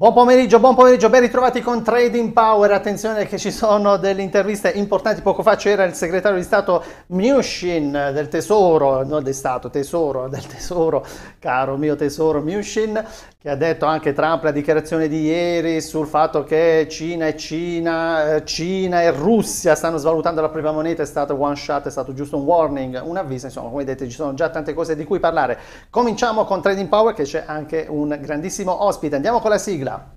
Buon pomeriggio, buon pomeriggio, ben ritrovati con Trading Power. Attenzione che ci sono delle interviste importanti. Poco fa c'era il segretario di Stato Mnuchin del Tesoro, non del Stato, Tesoro, del Tesoro, caro mio Tesoro Mnuchin, che ha detto anche Trump la dichiarazione di ieri sul fatto che Cina e Cina, eh, Cina e Russia stanno svalutando la propria moneta, è stato one shot, è stato giusto un warning, un avviso, insomma, come vedete ci sono già tante cose di cui parlare. Cominciamo con Trading Power che c'è anche un grandissimo ospite, andiamo con la sigla.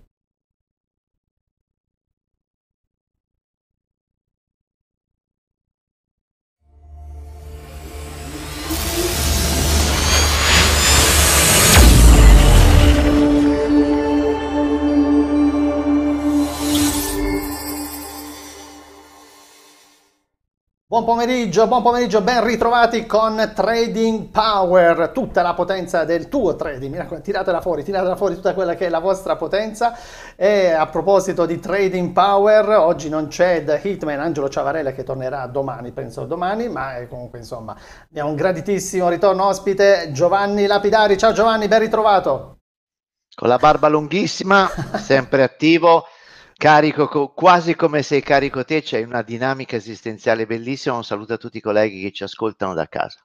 Buon pomeriggio, buon pomeriggio, ben ritrovati con Trading Power, tutta la potenza del tuo trading, mi raccomando, tiratela fuori, tiratela fuori tutta quella che è la vostra potenza e a proposito di Trading Power, oggi non c'è The Hitman Angelo Ciavarella che tornerà domani, penso domani, ma comunque insomma abbiamo un graditissimo ritorno ospite, Giovanni Lapidari, ciao Giovanni, ben ritrovato. Con la barba lunghissima, sempre attivo. Carico co- quasi come sei carico te, c'è una dinamica esistenziale bellissima. Un saluto a tutti i colleghi che ci ascoltano da casa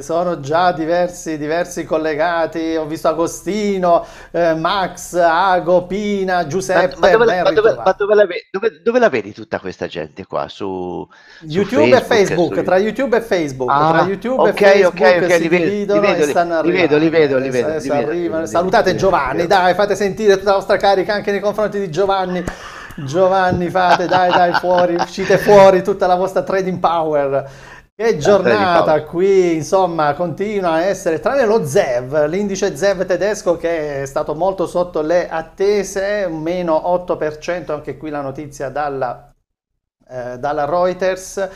sono già diversi, diversi collegati, ho visto Agostino, eh, Max, Ago, Pina, Giuseppe. Ma, ma, dove, ma, dove, ma dove, la, dove, la, vedi tutta questa gente qua? Su, YouTube su Facebook, e Facebook, su... tra YouTube e Facebook. Ah, tra YouTube okay, e Facebook okay, li vedo, li vedo, e stanno li, vedo, li vedo, li vedo, li vedo Salutate Giovanni, dai, fate sentire tutta la vostra carica anche nei confronti di Giovanni. Giovanni, fate, dai, dai, fuori, uscite fuori tutta la vostra trading power. Che giornata qui, insomma, continua a essere, tranne lo ZEV, l'indice ZEV tedesco che è stato molto sotto le attese, meno 8%, anche qui la notizia dalla, eh, dalla Reuters,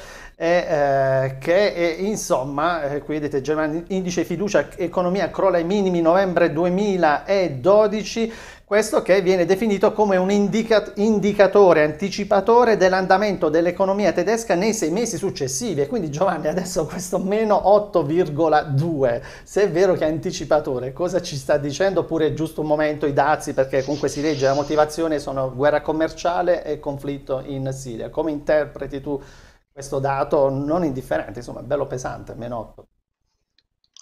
e, eh, che è, insomma, eh, qui vedete Germania, indice fiducia economia crolla ai minimi novembre 2012, questo che viene definito come un indica- indicatore anticipatore dell'andamento dell'economia tedesca nei sei mesi successivi e quindi Giovanni adesso questo meno 8,2 se è vero che è anticipatore cosa ci sta dicendo oppure è giusto un momento i dazi perché comunque si legge la motivazione sono guerra commerciale e conflitto in Siria come interpreti tu questo dato non indifferente, insomma, bello pesante, meno 8.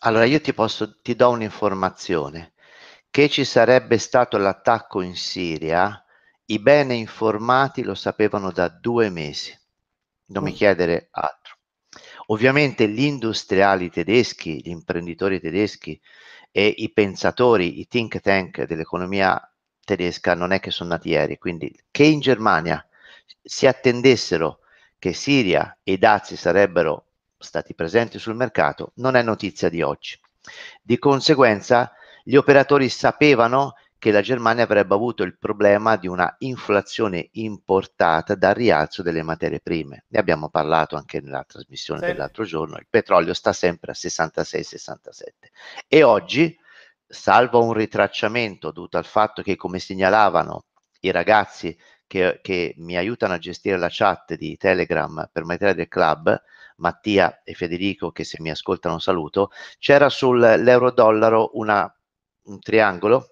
Allora io ti, posso, ti do un'informazione, che ci sarebbe stato l'attacco in Siria, i bene informati lo sapevano da due mesi, non mm. mi chiedere altro. Ovviamente gli industriali tedeschi, gli imprenditori tedeschi e i pensatori, i think tank dell'economia tedesca non è che sono nati ieri, quindi che in Germania si attendessero che Siria e dazi sarebbero stati presenti sul mercato non è notizia di oggi. Di conseguenza, gli operatori sapevano che la Germania avrebbe avuto il problema di una inflazione importata dal rialzo delle materie prime. Ne abbiamo parlato anche nella trasmissione sì. dell'altro giorno, il petrolio sta sempre a 66-67 e oggi, salvo un ritracciamento dovuto al fatto che, come segnalavano i ragazzi che, che mi aiutano a gestire la chat di Telegram per materia del club, Mattia e Federico che se mi ascoltano saluto, c'era sull'euro-dollaro una, un triangolo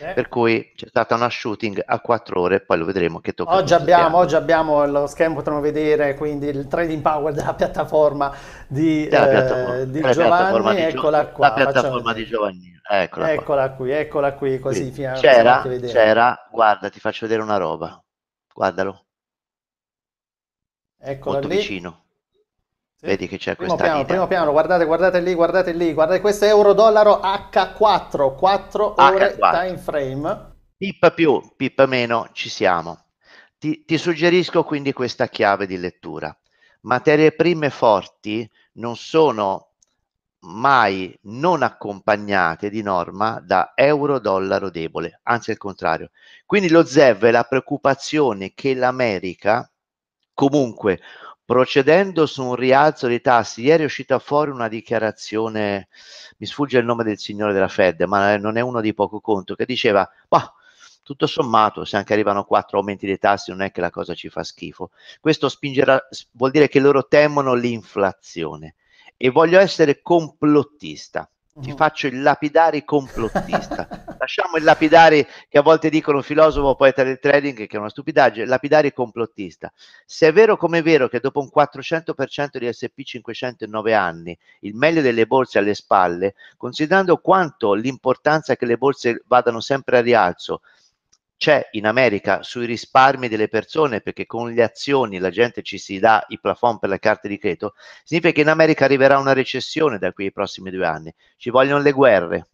eh. Per cui c'è stata una shooting a 4 ore, poi lo vedremo che tocca. Oggi abbiamo, oggi abbiamo lo schermo, potremo vedere quindi il trading power della piattaforma di, della eh, piattaforma, di Giovanni. Di eccola Gio- qua. La piattaforma di Giovanni. Eccola, eccola qui, eccola qui, così quindi, c'era, c'era, guarda, ti faccio vedere una roba. Guardalo. ecco Molto lì. vicino. Sì. Vedi che c'è primo piano, primo piano, guardate, guardate lì, guardate lì, guardate questo è euro-dollaro H4, 4 H4. ore time frame. Pippa più, pippa meno, ci siamo. Ti, ti suggerisco quindi questa chiave di lettura. Materie prime forti non sono mai non accompagnate di norma da euro-dollaro debole, anzi il contrario. Quindi lo ZEV è la preoccupazione che l'America, comunque procedendo su un rialzo dei tassi, ieri è uscita fuori una dichiarazione, mi sfugge il nome del signore della Fed, ma non è uno di poco conto, che diceva, bah, tutto sommato, se anche arrivano quattro aumenti dei tassi, non è che la cosa ci fa schifo. Questo spingerà, vuol dire che loro temono l'inflazione e voglio essere complottista. Ti mm. faccio il lapidare complottista. Lasciamo il lapidare che a volte dicono filosofo poeta del trading, che è una stupidaggine, lapidare complottista. Se è vero come è vero che dopo un 400% di SP 500 in 9 anni, il meglio delle borse alle spalle, considerando quanto l'importanza che le borse vadano sempre a rialzo, c'è in America sui risparmi delle persone, perché con le azioni la gente ci si dà i plafond per le carte di credito, significa che in America arriverà una recessione da qui ai prossimi due anni. Ci vogliono le guerre,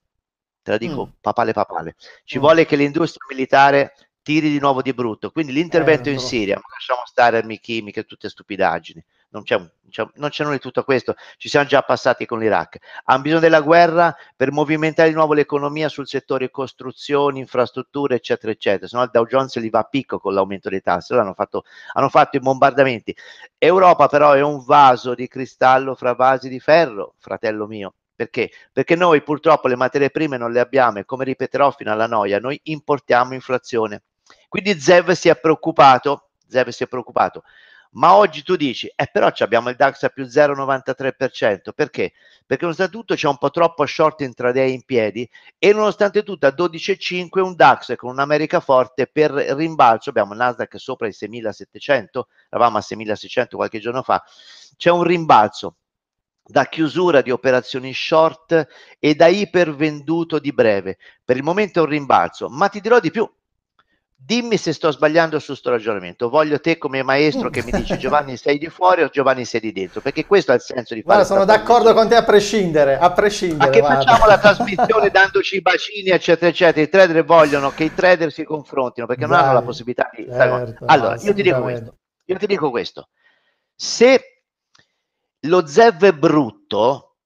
te la dico mm. papale papale. Ci mm. vuole che l'industria militare tiri di nuovo di brutto. Quindi l'intervento eh, in certo. Siria, ma lasciamo stare armi chimiche, tutte stupidaggini non c'è, un, non c'è nulla di tutto questo, ci siamo già passati con l'Iraq. Hanno bisogno della guerra per movimentare di nuovo l'economia sul settore costruzioni, infrastrutture, eccetera, eccetera. Se no il Dow Jones li va a picco con l'aumento dei tassi, allora hanno fatto, hanno fatto i bombardamenti. Europa però è un vaso di cristallo fra vasi di ferro, fratello mio. Perché? Perché noi purtroppo le materie prime non le abbiamo e come ripeterò fino alla noia, noi importiamo inflazione. Quindi Zev si è preoccupato, Zev si è preoccupato ma oggi tu dici, eh però abbiamo il DAX a più 0,93%, perché? Perché nonostante tutto c'è un po' troppo short intraday in piedi e nonostante tutto a 12,5 un DAX con un'America forte per rimbalzo, abbiamo il Nasdaq sopra i 6.700, eravamo a 6.600 qualche giorno fa, c'è un rimbalzo da chiusura di operazioni short e da ipervenduto di breve. Per il momento è un rimbalzo, ma ti dirò di più, dimmi se sto sbagliando su questo ragionamento. Voglio te come maestro che mi dici Giovanni sei di fuori o Giovanni sei di dentro, perché questo è il senso di fare. Guarda, sono d'accordo con te a prescindere, a prescindere. Ma che guarda. facciamo la trasmissione dandoci i bacini, eccetera, eccetera. I trader vogliono che i trader si confrontino perché Dai, non hanno la possibilità di... Certo, allora, io ti dico questo. Io ti dico questo. Se lo ZEV è brutto,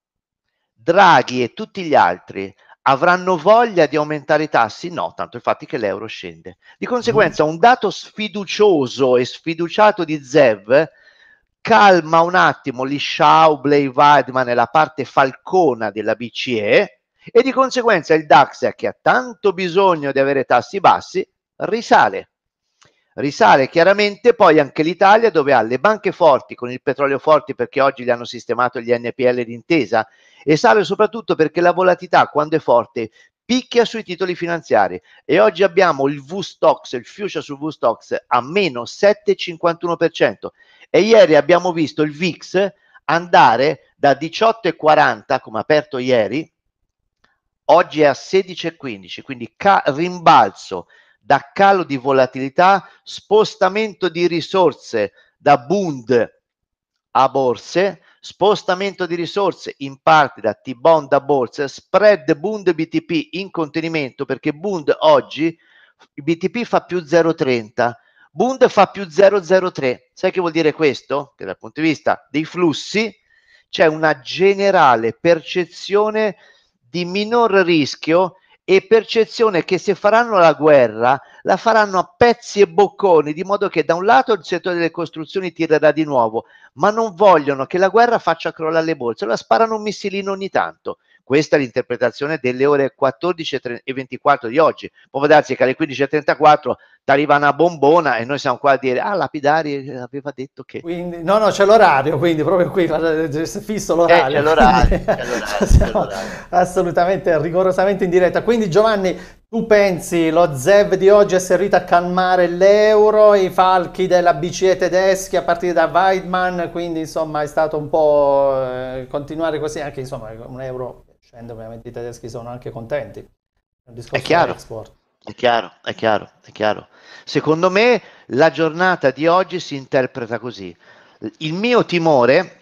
Draghi e tutti gli altri avranno voglia di aumentare i tassi? No, tanto il fatto che l'euro scende. Di conseguenza, un dato sfiducioso e sfiduciato di Zev calma un attimo gli Schauble, i Weidman e la parte falcona della BCE e di conseguenza il DAX, che ha tanto bisogno di avere tassi bassi, risale. Risale chiaramente poi anche l'Italia dove ha le banche forti con il petrolio forti perché oggi li hanno sistemato gli NPL d'intesa e sale soprattutto perché la volatilità quando è forte picchia sui titoli finanziari e oggi abbiamo il v il future su v a meno 7,51% e ieri abbiamo visto il VIX andare da 18,40 come aperto ieri, oggi è a 16,15, quindi ca- rimbalzo da calo di volatilità, spostamento di risorse da Bund a borse, spostamento di risorse in parte da T-bond a borse, spread Bund BTP in contenimento perché Bund oggi il BTP fa più 0,30, Bund fa più 0,03. Sai che vuol dire questo? Che dal punto di vista dei flussi c'è una generale percezione di minor rischio e percezione che se faranno la guerra la faranno a pezzi e bocconi, di modo che da un lato il settore delle costruzioni tirerà di nuovo, ma non vogliono che la guerra faccia crollare le borse, la sparano un missilino ogni tanto. Questa è l'interpretazione delle ore 14 e 24 di oggi. Può darsi che alle 15 15.34 ti arriva una bombona e noi siamo qua a dire, ah, Lapidari eh, aveva detto che... Quindi, no, no, c'è l'orario, quindi proprio qui eh, fisso eh, l'orario. Eh, c'è l'orario, c'è l'orario, c'è l'orario. Assolutamente, rigorosamente in diretta. Quindi Giovanni, tu pensi lo ZEV di oggi è servito a calmare l'euro, i falchi della BCE tedeschi a partire da Weidmann, quindi insomma è stato un po' continuare così, anche insomma un euro dipende ovviamente i tedeschi sono anche contenti. È, un discorso è chiaro. Export. È chiaro, è chiaro, è chiaro. Secondo me la giornata di oggi si interpreta così. Il mio timore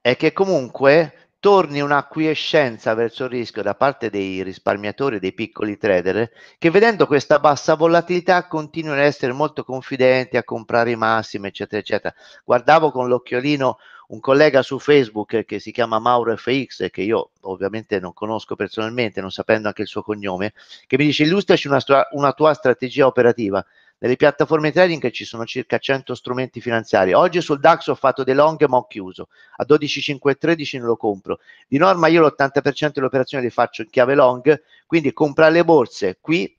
è che comunque torni un'acquiescenza verso il rischio da parte dei risparmiatori, dei piccoli trader, che vedendo questa bassa volatilità continuano ad essere molto confidenti a comprare i massimi, eccetera, eccetera. Guardavo con l'occhiolino un collega su Facebook che si chiama Mauro FX che io ovviamente non conosco personalmente, non sapendo anche il suo cognome, che mi dice illustraci una, una tua strategia operativa. Nelle piattaforme trading ci sono circa 100 strumenti finanziari. Oggi sul DAX ho fatto dei long ma ho chiuso. A 12,513 non lo compro. Di norma io l'80% delle operazioni le faccio in chiave long, quindi comprare le borse qui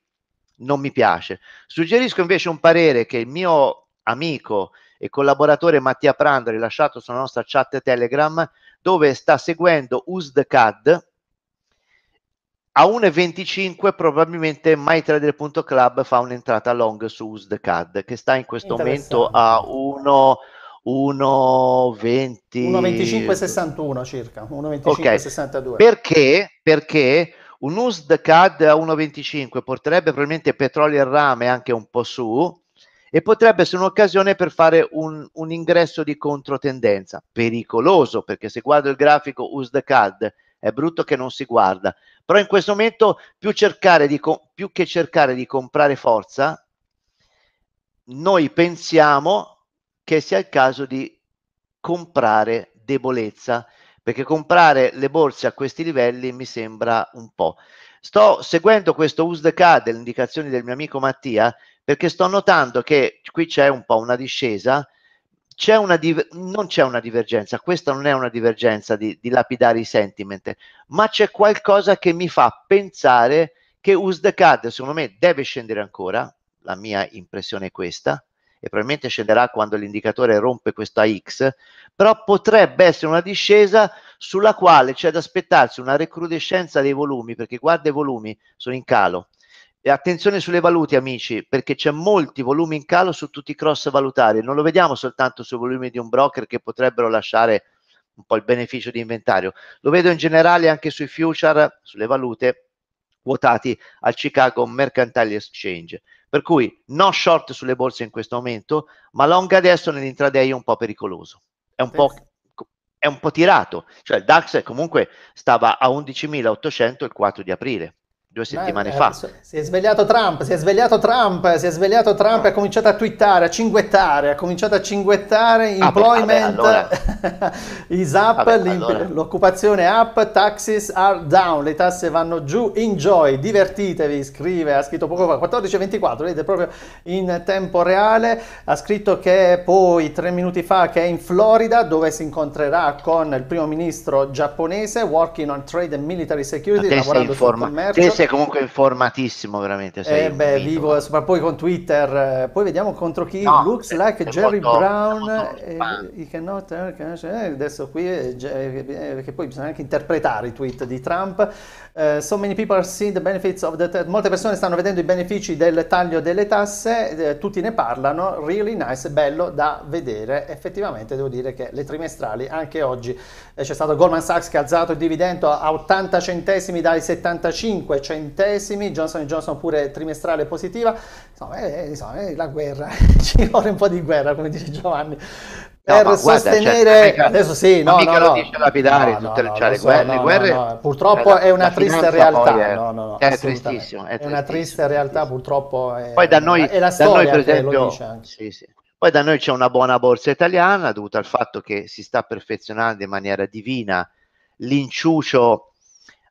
non mi piace. Suggerisco invece un parere che il mio amico e collaboratore Mattia Prando rilasciato sulla nostra chat Telegram dove sta seguendo USDCAD a 1,25 probabilmente mytrader.club fa un'entrata long su USDCAD che sta in questo momento a 1 1,25,61 circa 1,25,62 okay. perché, perché un USD CAD a 1,25 porterebbe probabilmente petrolio e rame anche un po' su e potrebbe essere un'occasione per fare un, un ingresso di controtendenza. Pericoloso perché se guardo il grafico USD CAD è brutto che non si guarda, però in questo momento più, di, più che cercare di comprare forza, noi pensiamo che sia il caso di comprare debolezza perché comprare le borse a questi livelli mi sembra un po'. Sto seguendo questo USDK delle indicazioni del mio amico Mattia perché sto notando che qui c'è un po' una discesa, c'è una non c'è una divergenza, questa non è una divergenza di, di lapidare i sentiment, ma c'è qualcosa che mi fa pensare che USDK secondo me deve scendere ancora, la mia impressione è questa, e probabilmente scenderà quando l'indicatore rompe questa X, però potrebbe essere una discesa sulla quale c'è da aspettarsi una recrudescenza dei volumi, perché guarda i volumi sono in calo. E attenzione sulle valute, amici, perché c'è molti volumi in calo su tutti i cross valutari, non lo vediamo soltanto sui volumi di un broker che potrebbero lasciare un po' il beneficio di inventario, lo vedo in generale anche sui future, sulle valute quotati al Chicago Mercantile Exchange. Per cui no short sulle borse in questo momento, ma long adesso nell'intraday è un po' pericoloso. È un po', è un po' tirato. Cioè il DAX comunque stava a 11.800 il 4 di aprile due settimane Beh, fa. Si è svegliato Trump, si è svegliato Trump, si è svegliato Trump e ha cominciato a twittare, a cinguettare, ha cominciato a cinguettare employment, ah, beh, allora. is up, vabbè, allora. l'occupazione up, taxes are down, le tasse vanno giù, enjoy, divertitevi, scrive, ha scritto poco fa, 14 e 24, vedete proprio in tempo reale, ha scritto che poi tre minuti fa che è in Florida dove si incontrerà con il primo ministro giapponese, working on trade and military security, lavorando sul commercio sei comunque informatissimo veramente. Sei eh beh, vivo, ma poi con Twitter, eh, poi vediamo contro chi. No, Looks è, eh, like è Jerry molto, Brown, e, eh, cannot, eh, adesso qui, eh, perché poi bisogna anche interpretare i tweet di Trump. Uh, so many people are seeing the benefits of the... T- molte persone stanno vedendo i benefici del taglio delle tasse, eh, tutti ne parlano, really nice, bello da vedere. Effettivamente devo dire che le trimestrali, anche oggi eh, c'è stato Goldman Sachs che ha alzato il dividendo a 80 centesimi dai 75 centesimi cioè centesimi, Johnson Johnson pure trimestrale positiva, insomma, eh, eh insomma eh, la guerra, ci vuole un po' di guerra come dice Giovanni. No, per sostenere guarda, cioè, eh, adesso sì, no, no, no. lo dice lapidare no, tutte cioè, no, le, guerre, so, le eh, guerre purtroppo è una triste realtà è, no, no, è tristissimo è, una triste realtà purtroppo è, poi da noi, è la storia noi, esempio, sì, sì. poi da noi c'è una buona borsa italiana dovuta al fatto che si sta perfezionando in maniera divina l'inciucio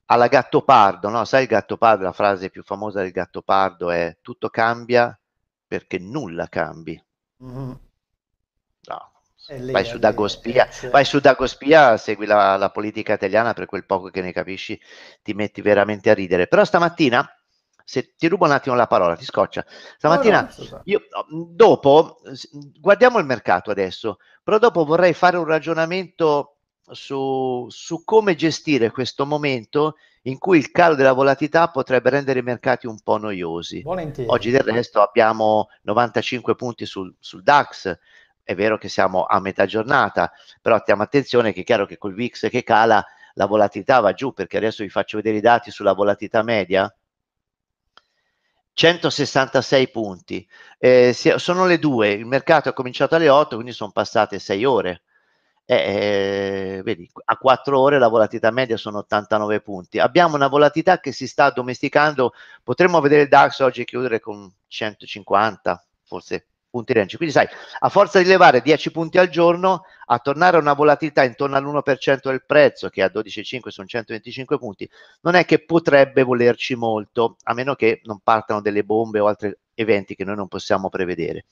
alla gatto pardo, no? Sai il gatto pardo, la frase più famosa del gatto pardo è tutto cambia perché nulla cambi. Mm-hmm. No. Lì, vai, su Dagospia, vai su Dagospia, segui la, la, politica italiana per quel poco che ne capisci, ti metti veramente a ridere. Però stamattina, se ti rubo un attimo la parola, ti scoccia. Stamattina, no, io, dopo, guardiamo il mercato adesso, però dopo vorrei fare un ragionamento su, su come gestire questo momento in cui il calo della volatilità potrebbe rendere i mercati un po' noiosi. Volentieri. Oggi del resto abbiamo 95 punti sul, sul, DAX, è vero che siamo a metà giornata, però stiamo attenzione che è chiaro che col VIX che cala la volatilità va giù, perché adesso vi faccio vedere i dati sulla volatilità media. 166 punti, eh, sono le due, il mercato è cominciato alle 8, quindi sono passate 6 ore eh, eh, vedi, a 4 ore la volatilità media sono 89 punti. Abbiamo una volatilità che si sta domesticando, potremmo vedere il DAX oggi chiudere con 150, forse punti range. Quindi sai, a forza di levare 10 punti al giorno, a tornare a una volatilità intorno all'1% del prezzo, che a 12,5 sono 125 punti, non è che potrebbe volerci molto, a meno che non partano delle bombe o altri eventi che noi non possiamo prevedere.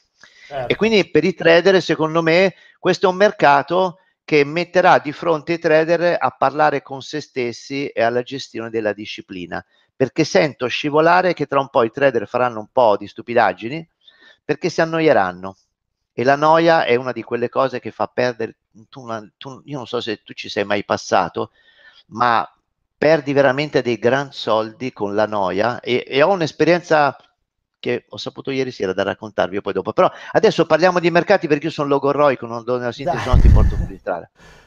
Certo. E quindi per i trader, secondo me, questo è un mercato che metterà di fronte i trader a parlare con se stessi e alla gestione della disciplina, perché sento scivolare che tra un po' i trader faranno un po' di stupidaggini perché si annoieranno e la noia è una di quelle cose che fa perdere, tu, tu, io non so se tu ci sei mai passato, ma perdi veramente dei gran soldi con la noia e, e ho un'esperienza che ho saputo ieri sera da raccontarvi poi dopo. Però adesso parliamo di mercati perché io sono logorroico, non do una sintesi, non ti porto a filtrare.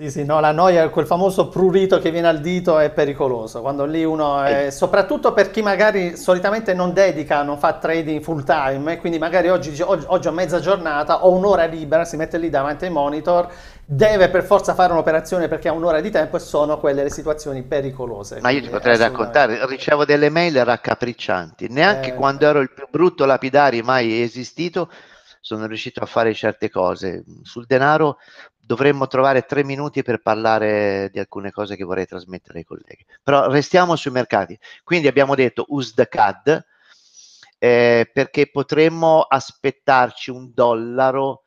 Sì, sì, no, la noia, quel famoso prurito che viene al dito è pericoloso, quando lì uno è, eh. soprattutto per chi magari solitamente non dedica, non fa trading full time, e quindi magari oggi dice, oggi, oggi ho mezza giornata, ho un'ora libera, si mette lì davanti ai monitor, deve per forza fare un'operazione perché ha un'ora di tempo e sono quelle le situazioni pericolose. Ma io ti eh, potrei raccontare, ricevo delle mail raccapriccianti, neanche eh... quando ero il più brutto lapidario mai esistito, sono riuscito a fare certe cose. Sul denaro dovremmo trovare tre minuti per parlare di alcune cose che vorrei trasmettere ai colleghi. Però restiamo sui mercati. Quindi abbiamo detto use the CAD eh, perché potremmo aspettarci un dollaro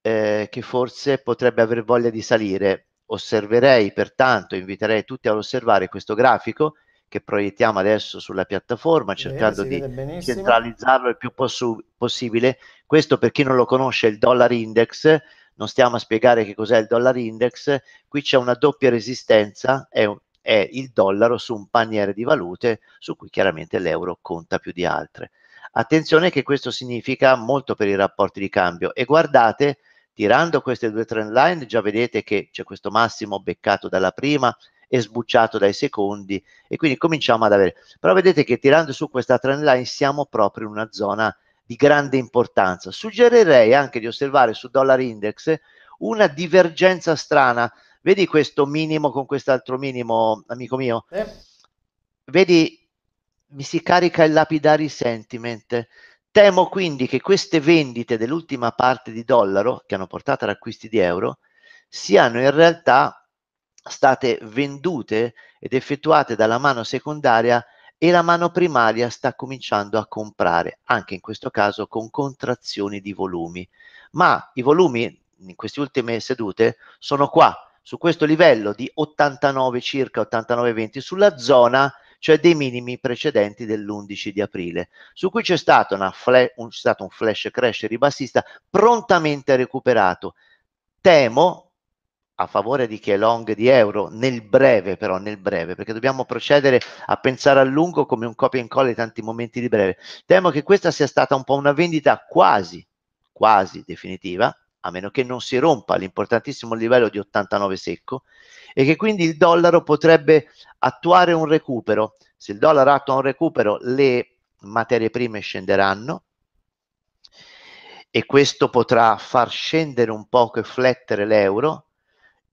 eh, che forse potrebbe aver voglia di salire. Osserverei, pertanto, inviterei tutti ad osservare questo grafico che proiettiamo adesso sulla piattaforma cercando di benissimo. centralizzarlo il più poss possibile. Questo per chi non lo conosce il dollar index non stiamo a spiegare che cos'è il dollar index, qui c'è una doppia resistenza, è, è il dollaro su un paniere di valute su cui chiaramente l'euro conta più di altre. Attenzione che questo significa molto per i rapporti di cambio e guardate, tirando queste due trend line già vedete che c'è questo massimo beccato dalla prima e sbucciato dai secondi e quindi cominciamo ad avere. Però vedete che tirando su questa trend line siamo proprio in una zona di grande importanza. Suggerirei anche di osservare su dollar index una divergenza strana. Vedi questo minimo con quest'altro minimo, amico mio? Eh. Vedi, mi si carica il lapidari sentiment. Temo quindi che queste vendite dell'ultima parte di dollaro, che hanno portato ad acquisti di euro, siano in realtà state vendute ed effettuate dalla mano secondaria e la mano primaria sta cominciando a comprare, anche in questo caso con contrazioni di volumi. Ma i volumi in queste ultime sedute sono qua, su questo livello di 89 circa 89,20 sulla zona cioè dei minimi precedenti dell'11 di aprile, su cui c'è stato, flash, un, stato un flash crash ribassista prontamente recuperato. Temo, a favore di Kelong di euro nel breve però nel breve perché dobbiamo procedere a pensare a lungo come un copia e incolla di tanti momenti di breve temo che questa sia stata un po' una vendita quasi quasi definitiva a meno che non si rompa l'importantissimo livello di 89 secco e che quindi il dollaro potrebbe attuare un recupero se il dollaro attua un recupero le materie prime scenderanno e questo potrà far scendere un poco e flettere l'euro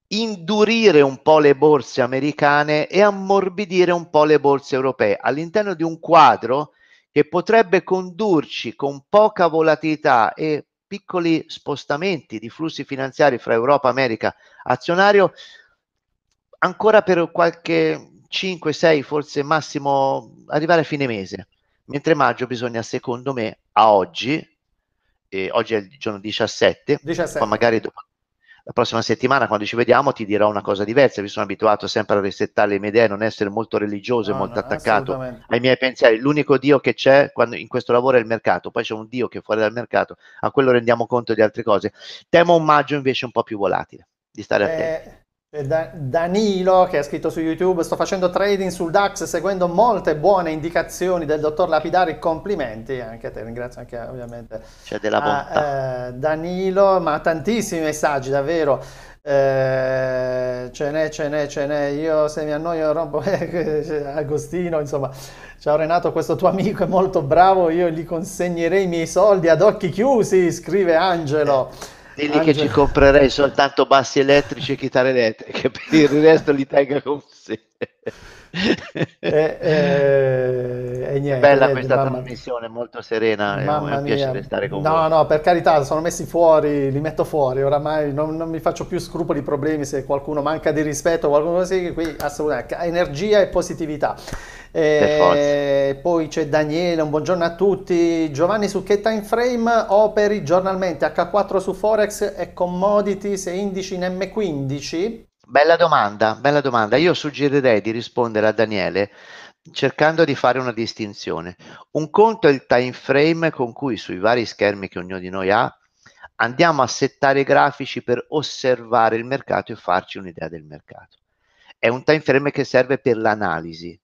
indurire un po' le borse americane e ammorbidire un po' le borse europee all'interno di un quadro che potrebbe condurci con poca volatilità e piccoli spostamenti di flussi finanziari fra Europa, America, azionario ancora per qualche 5, 6, forse massimo arrivare a fine mese. Mentre maggio bisogna, secondo me, a oggi, eh, oggi è il giorno 17, 17. magari dopo la prossima settimana quando ci vediamo ti dirò una cosa diversa, vi sono abituato sempre a resettare le mie idee, non essere molto religioso e no, molto no, attaccato ai miei pensieri, l'unico Dio che c'è quando, in questo lavoro è il mercato, poi c'è un Dio che è fuori dal mercato, a quello rendiamo conto di altre cose, temo un maggio invece un po' più volatile, di stare eh... Eh, Danilo che ha scritto su YouTube sto facendo trading sul DAX seguendo molte buone indicazioni del dottor Lapidari complimenti anche a te ringrazio anche ovviamente C'è della bontà. a, eh, Danilo ma tantissimi messaggi davvero eh, ce n'è ce n'è ce n'è io se mi annoio rompo eh, Agostino insomma Ciao Renato, questo tuo amico è molto bravo, io gli consegnerei i miei soldi ad occhi chiusi, scrive Angelo. Eh. Digli che ci comprerei soltanto bassi elettrici e chitarre elettriche, per il resto li tenga con sé. E, eh, e, eh, e niente, Bella questa trasmissione, molto serena. è un mia. piacere stare con no, voi. No, no, per carità, sono messi fuori, li metto fuori. Oramai non, non, mi faccio più scrupoli problemi se qualcuno manca di rispetto o qualcuno così. Qui assolutamente energia e positività. Eh, poi c'è Daniele, un buongiorno a tutti. Giovanni su che time frame operi giornalmente H4 su Forex e commodities e indici in M15? Bella domanda, bella domanda. Io suggerirei di rispondere a Daniele cercando di fare una distinzione. Un conto è il time frame con cui sui vari schermi che ognuno di noi ha andiamo a settare i grafici per osservare il mercato e farci un'idea del mercato. È un time frame che serve per l'analisi,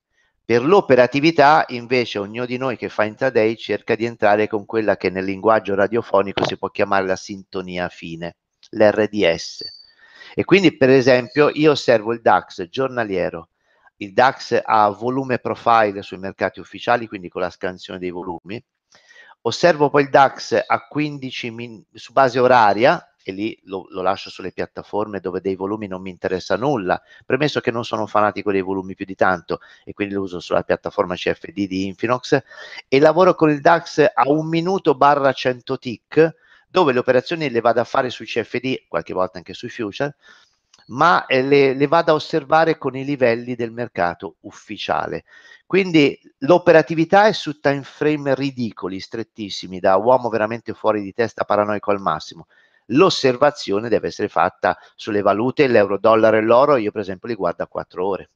per l'operatività, invece, ognuno di noi che fa intraday cerca di entrare con quella che nel linguaggio radiofonico si può chiamare la sintonia fine, l'RDS. E quindi, per esempio, io osservo il DAX giornaliero. Il DAX ha volume profile sui mercati ufficiali, quindi con la scansione dei volumi. Osservo poi il DAX a 15 min- su base oraria, e lì lo, lo, lascio sulle piattaforme dove dei volumi non mi interessa nulla, premesso che non sono fanatico dei volumi più di tanto e quindi lo uso sulla piattaforma CFD di Infinox e lavoro con il DAX a un minuto barra 100 tick dove le operazioni le vado a fare sui CFD, qualche volta anche sui future, ma eh, le, le, vado a osservare con i livelli del mercato ufficiale. Quindi l'operatività è su time frame ridicoli, strettissimi, da uomo veramente fuori di testa paranoico al massimo l'osservazione deve essere fatta sulle valute, l'euro dollaro e l'oro, io per esempio li guardo a 4 ore.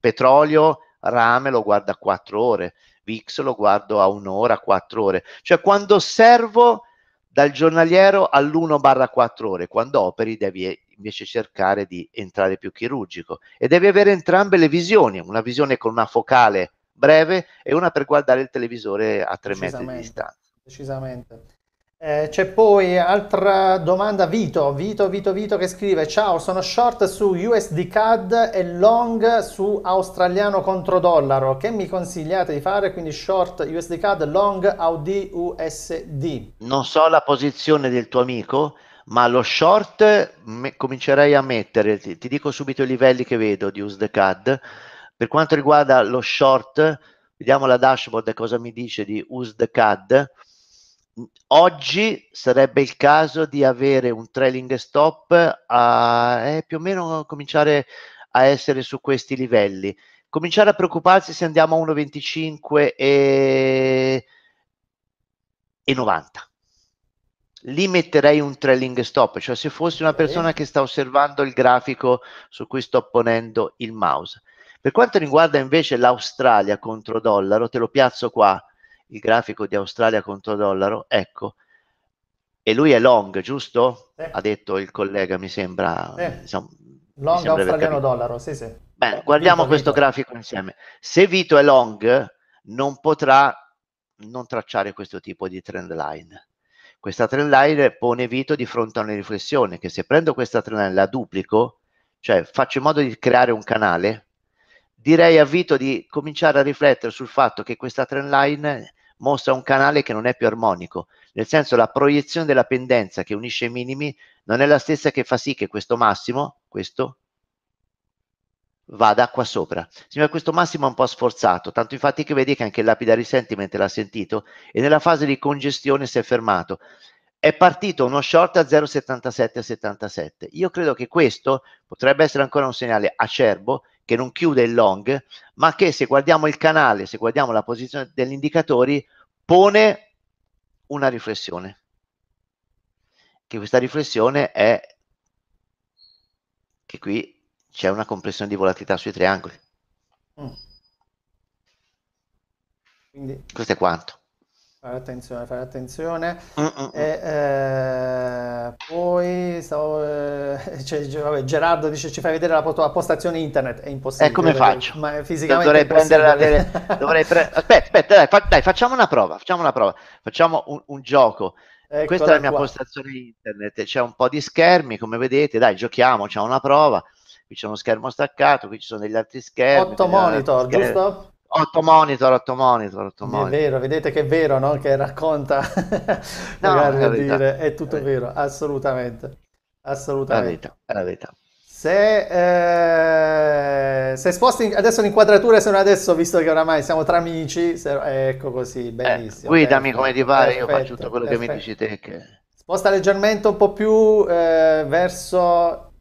Petrolio, rame lo guardo a 4 ore, VIX lo guardo a un'ora, 4 ore. Cioè quando osservo dal giornaliero all'1-4 ore, quando operi devi invece cercare di entrare più chirurgico e devi avere entrambe le visioni, una visione con una focale breve e una per guardare il televisore a 3 metri di distanza. Decisamente. Eh, c'è poi altra domanda Vito, Vito, Vito, Vito che scrive Ciao, sono short su USD CAD e long su australiano contro dollaro. Che mi consigliate di fare? Quindi short USD CAD, long AUD USD. Non so la posizione del tuo amico, ma lo short me, comincerei a mettere, ti, ti, dico subito i livelli che vedo di USD CAD. Per quanto riguarda lo short, vediamo la dashboard cosa mi dice di USD CAD oggi sarebbe il caso di avere un trailing stop a eh, più o meno cominciare a essere su questi livelli. Cominciare a preoccuparsi se andiamo a 1,25 e... e 90. Lì metterei un trailing stop, cioè se fossi una persona che sta osservando il grafico su cui sto ponendo il mouse. Per quanto riguarda invece l'Australia contro dollaro, te lo piazzo qua il grafico di Australia contro dollaro, ecco, e lui è long, giusto? Eh. Ha detto il collega, mi sembra. Eh. Insomma, long mi sembra australiano dollaro, sì, sì. Beh, guardiamo Vito, questo Vito. grafico insieme. Se Vito è long, non potrà non tracciare questo tipo di trend line. Questa trend line pone Vito di fronte a una riflessione che se prendo questa trend line la duplico, cioè faccio in modo di creare un canale, direi a Vito di cominciare a riflettere sul fatto che questa trend line mostra un canale che non è più armonico, nel senso la proiezione della pendenza che unisce i minimi non è la stessa che fa sì che questo massimo, questo, vada qua sopra. Signora, questo massimo è un po' sforzato, tanto infatti che vedi che anche il lapidary sentiment l'ha sentito e nella fase di congestione si è fermato è partito uno short a 0,7777. Io credo che questo potrebbe essere ancora un segnale acerbo che non chiude il long, ma che se guardiamo il canale, se guardiamo la posizione degli indicatori, pone una riflessione. Che questa riflessione è che qui c'è una compressione di volatilità sui triangoli. Mm. Quindi... Questo è quanto. Fare attenzione, fare attenzione. Uh-uh. E, eh, poi stavo, eh, cioè, vabbè, Gerardo dice ci fai vedere la, post- postazione internet, è impossibile. E eh, come perché, faccio? Ma cioè, fisicamente dovrei prendere la, vera... dovrei pre- Aspetta, aspetta, dai, fa- dai, facciamo una prova, facciamo una prova, facciamo un, un gioco. Eccola Questa è la mia qua. postazione internet, c'è un po' di schermi, come vedete, dai, giochiamo, c'è una prova. Qui c'è uno schermo staccato, qui ci sono degli altri schermi. Otto monitor, schermi. giusto? 8 monitor, 8 monitor, 8 monitor. È vero, vedete che è vero, no? Che racconta, no, è, dire, è tutto è vero. assolutamente, assolutamente. È la verità, Se, eh, se sposti adesso l'inquadratura, se non adesso, visto che oramai siamo tra amici, se, ecco così, eh, benissimo. Eh, guidami ecco. come ti pare, perfetto, io faccio tutto quello perfetto. che mi dici te. Che... Sposta leggermente un po' più eh, verso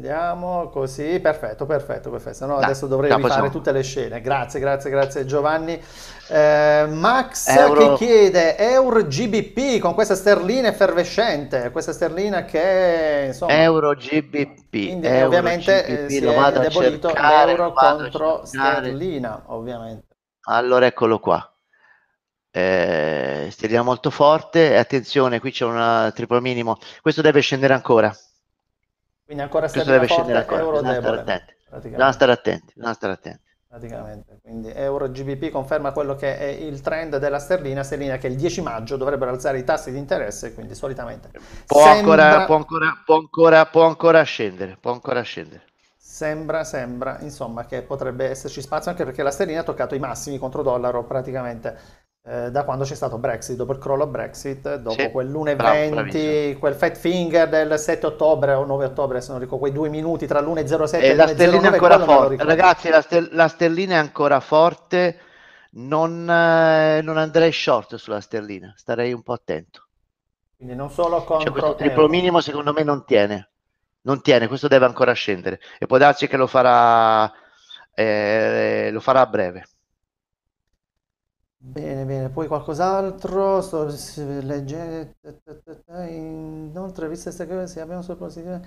Vediamo, così, perfetto, perfetto, perfetto. No, da, adesso dovrei rifare tutte le scene. Grazie, grazie, grazie Giovanni. Eh, Max Euro... che chiede Euro GBP con questa sterlina effervescente, questa sterlina che insomma... Euro GBP. Quindi Euro ovviamente eh, GBP, si è debolito cercare, l'euro contro sterlina, ovviamente. Allora eccolo qua. Eh, sterlina molto forte, attenzione, qui c'è un triplo minimo. Questo deve scendere ancora quindi ancora Questo deve scendere ancora, euro bisogna debole, stare attenti. Bisogna stare attenti, bisogna stare attenti. Praticamente, quindi euro GBP conferma quello che è il trend della sterlina, sterlina che il 10 maggio dovrebbero alzare i tassi di interesse, quindi solitamente può, sembra... ancora, può, ancora, può, ancora, può ancora scendere, può ancora scendere. Sembra, sembra, insomma, che potrebbe esserci spazio anche perché la sterlina ha toccato i massimi contro dollaro praticamente eh, da quando c'è stato Brexit, dopo il crollo Brexit, dopo sì, quell'1.20, quel fat finger del 7 ottobre o 9 ottobre, se non ricordo, quei due minuti tra l'1.07 e, eh, e la sterlina è ancora forte. Ragazzi, la, ster- la, sterlina è ancora forte, non, eh, non, andrei short sulla sterlina, starei un po' attento. Quindi non solo cioè, contro... Cioè, triplo minimo secondo me non tiene, non tiene, questo deve ancora scendere e può darsi che lo farà, eh, lo farà a breve. Bene, bene, poi qualcos'altro, sto leggendo, inoltre, visto che abbiamo solo positive,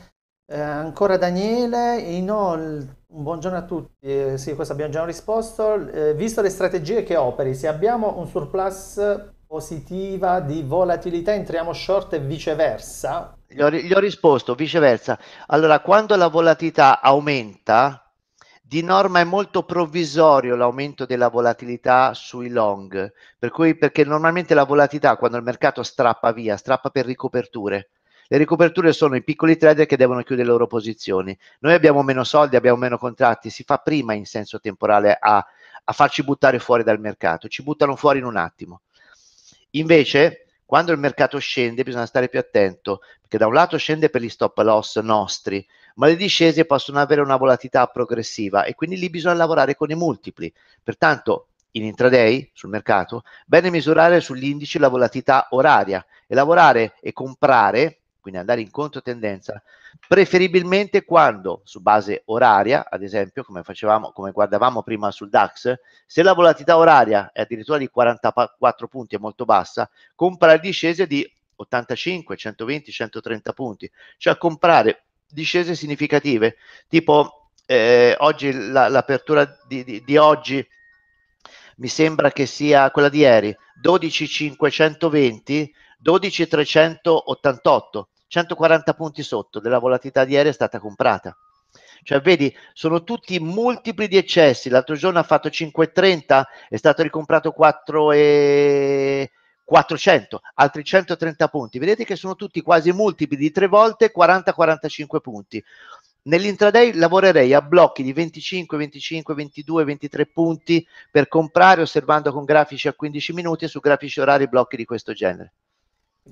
eh, ancora Daniele, inoltre, un buongiorno a tutti, eh, sì, questo abbiamo già risposto, eh, visto le strategie che operi, se abbiamo un surplus positiva di volatilità, entriamo short e viceversa? Gli ho, gli ho risposto, viceversa. Allora, quando la volatilità aumenta, di norma è molto provvisorio l'aumento della volatilità sui long, per cui, perché normalmente la volatilità quando il mercato strappa via, strappa per ricoperture. Le ricoperture sono i piccoli trader che devono chiudere le loro posizioni. Noi abbiamo meno soldi, abbiamo meno contratti, si fa prima in senso temporale a, a farci buttare fuori dal mercato, ci buttano fuori in un attimo. Invece quando il mercato scende bisogna stare più attento, perché da un lato scende per gli stop loss nostri, ma le discese possono avere una volatilità progressiva e quindi lì bisogna lavorare con i multipli. Pertanto in intraday sul mercato, bene misurare sull'indice la volatilità oraria e lavorare e comprare quindi andare in controtendenza, preferibilmente quando su base oraria, ad esempio, come facevamo, come guardavamo prima sul DAX, se la volatilità oraria è addirittura di 44 punti, è molto bassa, compra discese di 85, 120, 130 punti, cioè comprare discese significative, tipo eh, oggi la, l'apertura di, di, di oggi mi sembra che sia quella di ieri 12520 12,388, 140 punti sotto della volatilità di aereo è stata comprata. Cioè, vedi, sono tutti multipli di eccessi. L'altro giorno ha fatto 5,30, è stato ricomprato 4 e... 400, altri 130 punti. Vedete che sono tutti quasi multipli di tre volte 40-45 punti. Nell'intraday lavorerei a blocchi di 25, 25, 22, 23 punti per comprare osservando con grafici a 15 minuti e su grafici orari blocchi di questo genere.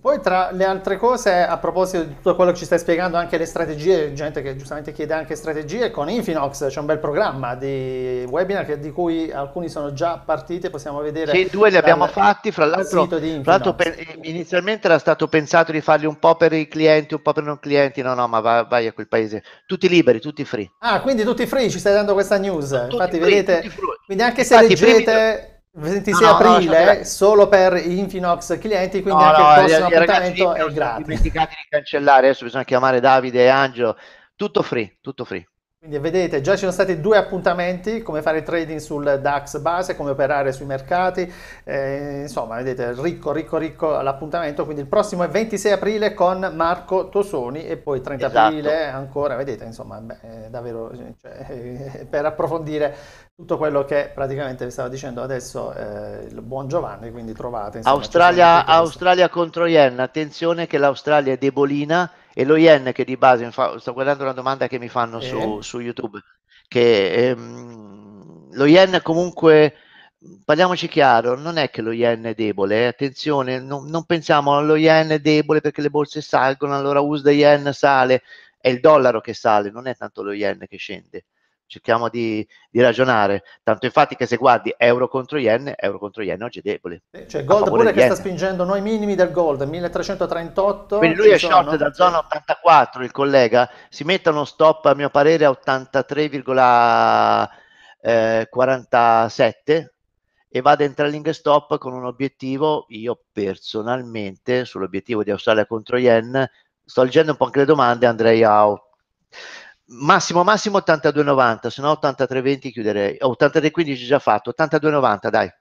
Poi tra le altre cose, a proposito di tutto quello che ci stai spiegando, anche le strategie, gente che giustamente chiede anche strategie, con Infinox c'è un bel programma di webinar che, di cui alcuni sono già partiti, possiamo vedere. Sì, due li abbiamo fatti, fra l'altro, fra l'altro eh, inizialmente era stato pensato di farli un po' per i clienti, un po' per non clienti, no no, ma vai, vai a quel paese, tutti liberi, tutti free. Ah, quindi tutti free, ci stai dando questa news, tutti infatti free, vedete, quindi anche se infatti, leggete... Primi 26 ah, no, aprile no, no, solo per Infinox clienti, quindi anche il eh, prossimo eh, gli, appuntamento è gratis. Dimenticati di cancellare, adesso bisogna chiamare Davide e Angelo. Tutto free, tutto free. Quindi vedete, già ci sono stati due appuntamenti, come fare trading sul DAX base, come operare sui mercati, eh, insomma vedete, ricco, ricco, ricco l'appuntamento, quindi il prossimo è 26 aprile con Marco Tosoni e poi 30 esatto. aprile eh, ancora, vedete, insomma, beh, davvero cioè, eh, per approfondire tutto quello che praticamente vi stava dicendo adesso eh, il buon Giovanni, quindi trovate. Insomma, Australia, Australia contro Yen, attenzione che l'Australia è debolina e lo Yen che di base, fa, sto guardando una domanda che mi fanno eh. su, su, YouTube, che ehm, lo Yen comunque, parliamoci chiaro, non è che lo Yen è debole, eh, attenzione, non, non pensiamo allo Yen è debole perché le borse salgono, allora USD Yen sale, è il dollaro che sale, non è tanto lo Yen che scende cerchiamo di, di, ragionare. Tanto infatti che se guardi euro contro yen, euro contro yen oggi è debole. Eh, cioè gold pure che yen. sta spingendo noi minimi del gold, 1338. Quindi lui è sono, short da zona 84, il collega, si mette uno stop a mio parere a 83,47 eh, e va ad entering stop con un obiettivo, io personalmente sull'obiettivo di Australia contro yen, sto leggendo un po' anche le domande, andrei a massimo massimo 82,90 se no 83,20 chiuderei 83,15 già fatto 82,90 dai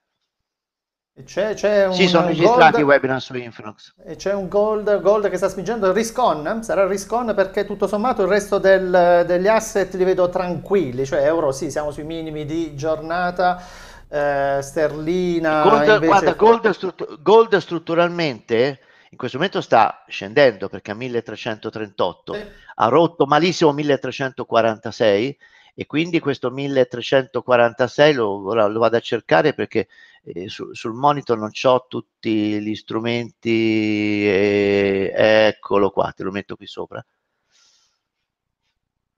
c'è, c'è un, sì, sono registrati i webinar su Influx. E c'è un gold, gold, che sta spingendo il Riscon, sarà il Riscon perché tutto sommato il resto del, degli asset li vedo tranquilli, cioè euro sì, siamo sui minimi di giornata, eh, sterlina... Gold, invece... Guarda, gold, struttur- gold strutturalmente in questo momento sta scendendo perché a 1338 eh. ha rotto malissimo 1346 e quindi questo 1346 lo, lo vado a cercare perché eh, su, sul monitor non ho tutti gli strumenti e, eccolo qua te lo metto qui sopra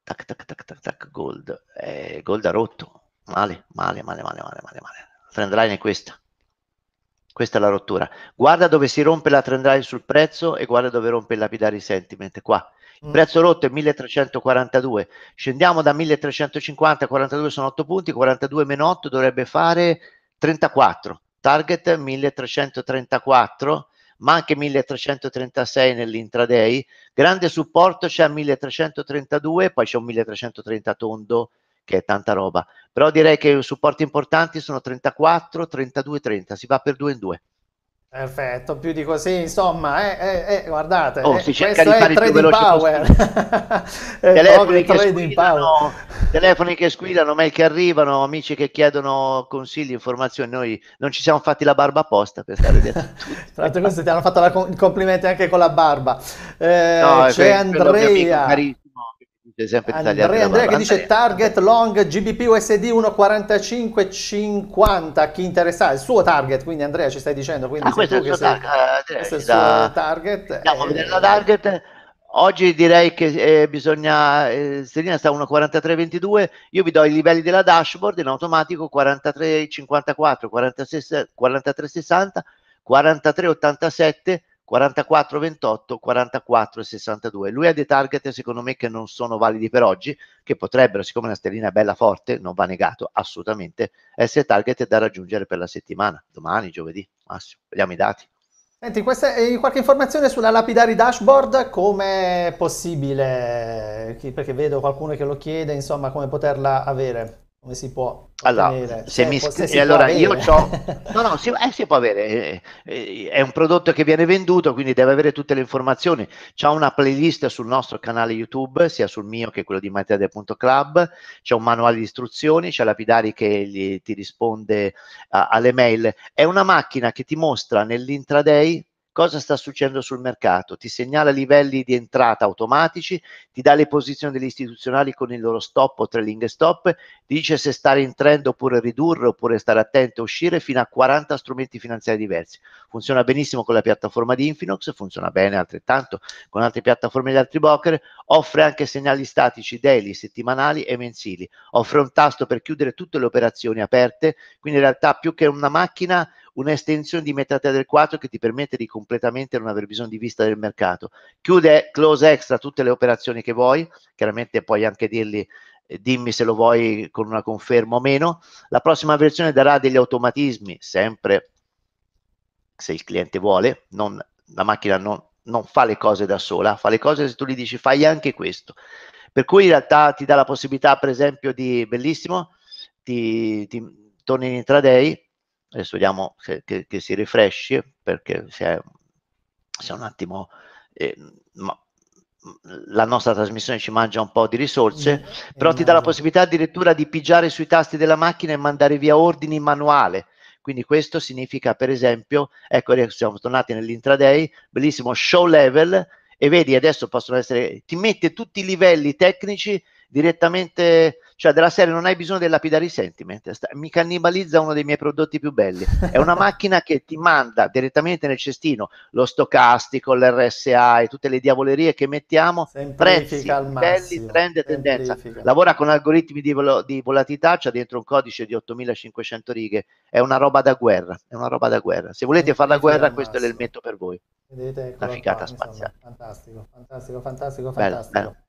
tac tac tac tac tac gold eh, gold ha rotto male male male male male male male trend line è questa questa è la rottura. Guarda dove si rompe la trend line sul prezzo e guarda dove rompe il lapidari sentiment. Qua. Il mm. prezzo rotto è 1342. Scendiamo da 1350 42 sono 8 punti, 42 meno 8 dovrebbe fare 34. Target 1334 ma anche 1336 nell'intraday, grande supporto c'è a 1332, poi c'è un 1330 tondo che è tanta roba. Però direi che i supporti importanti sono 34, 32, 30, si va per 2 in 2. Perfetto, più di così, insomma, eh, eh, eh guardate, oh, eh, si cerca di fare il più veloce power. Eh, telefoni, che squillano, telefoni che squillano, mail che arrivano, amici che chiedono consigli, informazioni, noi non ci siamo fatti la barba apposta per stare dietro. Tra l'altro questi ti hanno fatto la, il anche con la barba. Eh, no, c'è Andrea sempre Andrea, Andrea che Andrea. dice target long GBP USD 1,4550 chi interessa ah, il suo target quindi Andrea ci stai dicendo quindi ah, eh, questo, è il, sei, uh, questo è il suo da, target andiamo a eh, vedere la target oggi direi che eh, bisogna eh, Stellina sta a 1,4322 io vi do i livelli della dashboard in automatico 43,54 43,60 43,87 44 28 44 62 lui ha dei target secondo me che non sono validi per oggi che potrebbero siccome la stellina è bella forte non va negato assolutamente essere target da raggiungere per la settimana domani giovedì massimo vediamo i dati Senti, questa, è eh, qualche informazione sulla lapidari dashboard, come è possibile, perché vedo qualcuno che lo chiede, insomma, come poterla avere? come si può allora, se cioè, mi iscrivi, allora io ho... No, no, si, eh, si può avere, eh, eh, è un prodotto che viene venduto, quindi deve avere tutte le informazioni. C'è una playlist sul nostro canale YouTube, sia sul mio che quello di materia.club, c'è un manuale di istruzioni, c'è lapidari che gli, ti risponde a, alle mail. È una macchina che ti mostra nell'intraday cosa sta succedendo sul mercato, ti segnala livelli di entrata automatici, ti dà le posizioni degli istituzionali con il loro stop o trailing stop, dice se stare in trend oppure ridurre oppure stare attento, uscire fino a 40 strumenti finanziari diversi. Funziona benissimo con la piattaforma di Infinox, funziona bene altrettanto con altre piattaforme di altri broker, offre anche segnali statici daily, settimanali e mensili, offre un tasto per chiudere tutte le operazioni aperte, quindi in realtà più che una macchina un'estensione di metà del 4 che ti permette di completamente non aver bisogno di vista del mercato. Chiude close extra tutte le operazioni che vuoi, chiaramente puoi anche dirgli eh, dimmi se lo vuoi con una conferma o meno. La prossima versione darà degli automatismi, sempre se il cliente vuole, non, la macchina non, non fa le cose da sola, fa le cose se tu gli dici fai anche questo. Per cui in realtà ti dà la possibilità, per esempio, di bellissimo, ti, ti torni in intraday, adesso vediamo se, che, che, si refreshi perché se è, se è un attimo eh, ma, la nostra trasmissione ci mangia un po' di risorse, mm, però ti dà la possibilità addirittura di pigiare sui tasti della macchina e mandare via ordini manuale. Quindi questo significa, per esempio, ecco, siamo tornati nell'intraday, bellissimo show level, e vedi adesso possono essere, ti mette tutti i livelli tecnici direttamente, cioè della serie non hai bisogno del lapidari sentiment, mi cannibalizza uno dei miei prodotti più belli. È una macchina che ti manda direttamente nel cestino lo stocastico, l'RSA e tutte le diavolerie che mettiamo, prezzi, belli, trend e tendenza. Lavora con algoritmi di, vol- di volatilità, c'è cioè dentro un codice di 8500 righe, è una roba da guerra, è una roba da guerra. Se volete fare la guerra, questo è l'elemento per voi. Vedete, ecco, una ficata qua, spaziale. Insomma, fantastico, fantastico, fantastico, fantastico. Bello, bello.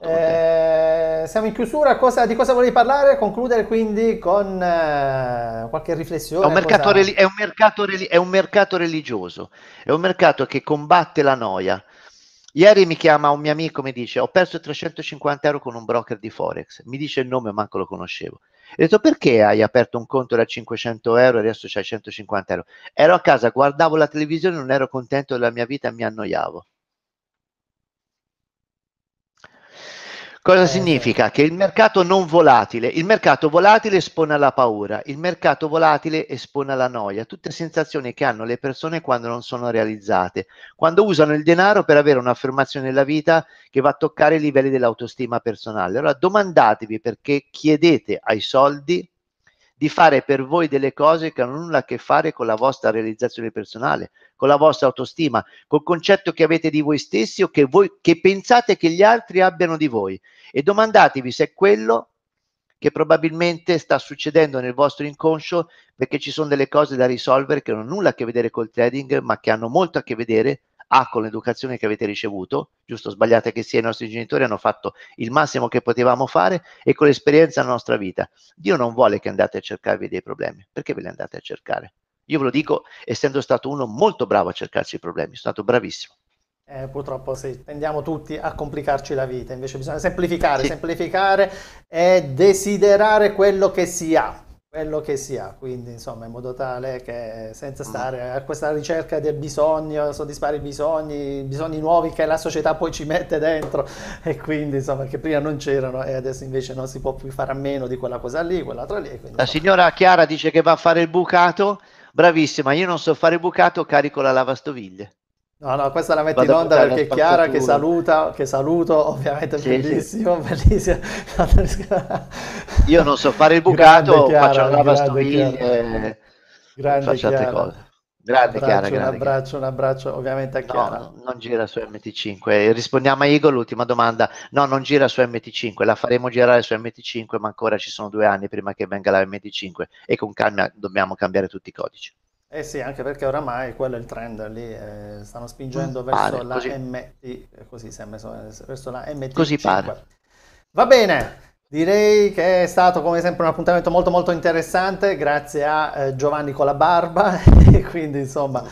Eh, siamo in chiusura, cosa, di cosa volevi parlare? Concludere quindi con eh, qualche riflessione? È un, mercato, cosa... è, un mercato, è un, mercato religioso, è un mercato che combatte la noia. Ieri mi chiama un mio amico, e mi dice ho perso 350 euro con un broker di Forex, mi dice il nome, manco lo conoscevo. E ho detto perché hai aperto un conto da 500 euro e adesso c'hai 150 euro? Ero a casa, guardavo la televisione, non ero contento della mia vita, mi annoiavo. Cosa eh. significa? Che il mercato non volatile, il mercato volatile espone alla paura, il mercato volatile espone alla noia, tutte sensazioni che hanno le persone quando non sono realizzate, quando usano il denaro per avere un'affermazione della vita che va a toccare i livelli dell'autostima personale. Allora domandatevi perché chiedete ai soldi di fare per voi delle cose che hanno nulla a che fare con la vostra realizzazione personale, con la vostra autostima, col concetto che avete di voi stessi o che, voi, che pensate che gli altri abbiano di voi. E domandatevi se è quello che probabilmente sta succedendo nel vostro inconscio perché ci sono delle cose da risolvere che non hanno nulla a che vedere col trading, ma che hanno molto a che vedere con ha ah, con l'educazione che avete ricevuto, giusto o sbagliata che sia, i nostri genitori hanno fatto il massimo che potevamo fare e con l'esperienza della nostra vita. Dio non vuole che andate a cercarvi dei problemi, perché ve li andate a cercare? Io ve lo dico, essendo stato uno molto bravo a cercarci i problemi, sono stato bravissimo. Eh, purtroppo sì, tendiamo tutti a complicarci la vita, invece bisogna semplificare, sì. semplificare e desiderare quello che si ha quello che si ha, quindi insomma in modo tale che senza mm. stare a questa ricerca del bisogno, soddisfare i bisogni, bisogni nuovi che la società poi ci mette dentro e quindi insomma che prima non c'erano e adesso invece non si può più fare a meno di quella cosa lì, quell'altra lì. Quindi, la insomma. signora Chiara dice che va a fare il bucato, bravissima, io non so fare il bucato, carico la lavastoviglie. No, no, questa la metto in onda perché Chiara che saluta, che saluto, ovviamente sì, bellissimo, sì. bellissimo. Io non so fare il bucato, grande faccio Chiara, una lavastoviglie, grande Chiara. faccio altre cose. Grande Chiara, grande, un abbraccio, un abbraccio ovviamente a Chiara. No, non gira su MT5. Rispondiamo a Igor, l'ultima domanda. No, non gira su MT5, la faremo girare su MT5, ma ancora ci sono due anni prima che venga la MT5 e con calma dobbiamo cambiare tutti i codici. Eh sì, anche perché oramai quello è il trend lì, eh, stanno spingendo pare, verso, la così. MT, eh, così si è messo, verso la MT, così 5. pare. Va bene, direi che è stato come sempre un appuntamento molto molto interessante, grazie a eh, Giovanni con la barba, quindi insomma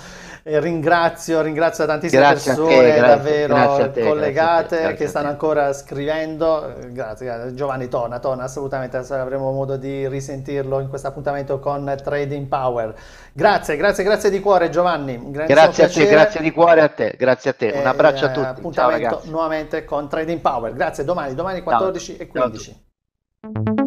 ringrazio, ringrazio tantissime grazie persone te, grazie, davvero te, collegate te, che stanno ancora scrivendo. Grazie, Giovanni Tona, Tona, assolutamente avremo modo di risentirlo in questo appuntamento con Trading Power. Grazie, grazie, grazie di cuore Giovanni. Grazie, a te, grazie di cuore a te, grazie a te. Un abbraccio a eh, tutti. Appuntamento Ciao, nuovamente con Trading Power. Grazie, domani, domani 14 Ciao. e 15. Ciao.